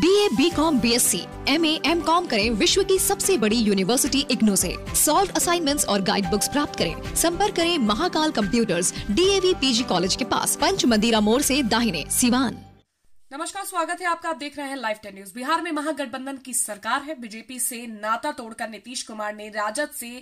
B A B com B S C M A M com करें विश्व की सबसे बड़ी यूनिवर्सिटी इग्नो से सॉल्व असाइनमेंट्स और गाइड बुक्स प्राप्त करें संपर्क करें Mahakal computers P G college के पास पंच मंदिरा मोड़ से दाहिने सिवान नमस्कार स्वागत है आपका आप देख रहे हैं लाइव टेन न्यूज बिहार में महागठबंधन की सरकार है बीजेपी से नाता तोड़कर नीतीश कुमार ने राजद से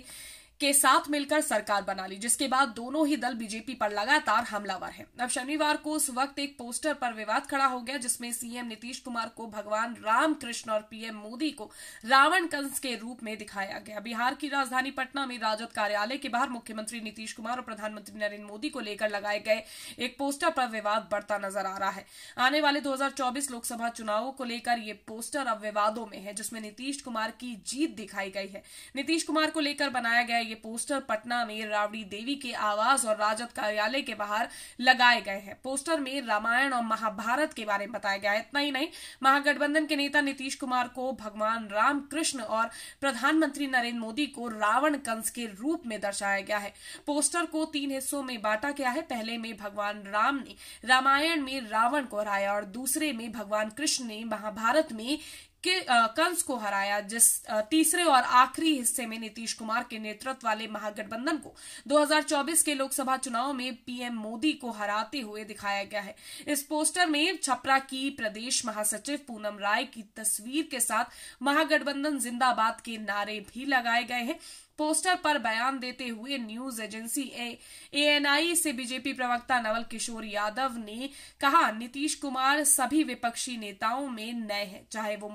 के साथ मिलकर सरकार बना ली जिसके बाद दोनों ही दल बीजेपी पर लगातार हमलावर हैं अब शनिवार को उस वक्त एक पोस्टर पर विवाद खड़ा हो गया जिसमें सीएम नीतीश कुमार को भगवान रामकृष्ण और पीएम मोदी को रावण कंस के रूप में दिखाया गया बिहार की राजधानी पटना में राजद कार्यालय के बाहर मुख्यमंत्री नीतीश कुमार और प्रधानमंत्री नरेंद्र मोदी को लेकर लगाए गए एक पोस्टर पर विवाद बढ़ता नजर आ रहा है आने वाले दो लोकसभा चुनावों को लेकर ये पोस्टर अब विवादों में है जिसमें नीतीश कुमार की जीत दिखाई गई है नीतीश कुमार को लेकर बनाया गया ये पोस्टर पटना में रावड़ी देवी के आवास और राजद कार्यालय के बाहर लगाए गए हैं पोस्टर में रामायण और महाभारत के बारे में बताया गया है इतना ही नहीं महागठबंधन के नेता नीतीश कुमार को भगवान रामकृष्ण और प्रधानमंत्री नरेंद्र मोदी को रावण कंस के रूप में दर्शाया गया है पोस्टर को तीन हिस्सों में बांटा गया है पहले में भगवान राम ने रामायण में रावण को हराया और दूसरे में भगवान कृष्ण ने महाभारत में के कंस को हराया जिस तीसरे और आखिरी हिस्से में नीतीश कुमार के नेतृत्व वाले महागठबंधन को 2024 के लोकसभा चुनाव में पीएम मोदी को हराते हुए दिखाया गया है इस पोस्टर में छपरा की प्रदेश महासचिव पूनम राय की तस्वीर के साथ महागठबंधन जिंदाबाद के नारे भी लगाए गए हैं पोस्टर पर बयान देते हुए न्यूज एजेंसी एएनआई से बीजेपी प्रवक्ता नवल किशोर यादव ने कहा नीतीश कुमार सभी विपक्षी नेताओं में नए हैं चाहे वो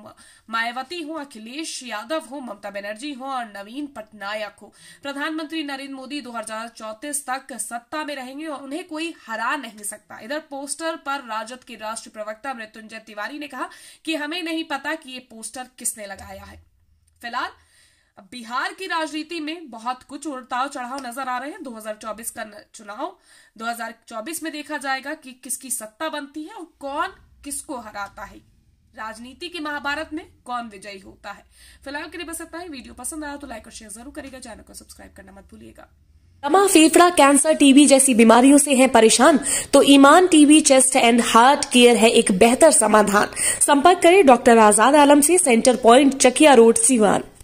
मायावती हो अखिलेश यादव हो ममता बनर्जी हो और नवीन पटनायक हो प्रधानमंत्री नरेंद्र मोदी दो तक सत्ता में रहेंगे और उन्हें कोई हरा नहीं सकता इधर पोस्टर पर राजद के राष्ट्रीय प्रवक्ता मृत्युंजय तिवारी ने कहा कि हमें नहीं पता कि ये पोस्टर किसने लगाया है फिलहाल बिहार की राजनीति में बहुत कुछ उड़ताव चढ़ाव नजर आ रहे हैं 2024 का चुनाव 2024 में देखा जाएगा कि किसकी सत्ता बनती है और कौन किसको हराता है राजनीति की महाभारत में कौन विजयी होता है फिलहाल के लिए बस इतना ही वीडियो पसंद आया तो लाइक और शेयर जरूर करेगा चैनल को सब्सक्राइब करना मत भूलिएगा दमा फेफड़ा कैंसर टीबी जैसी बीमारियों से हैं परेशान तो Iman TB chest and heart care है एक बेहतर समाधान संपर्क करें डॉक्टर आजाद आलम से centre point Chakia road Siwan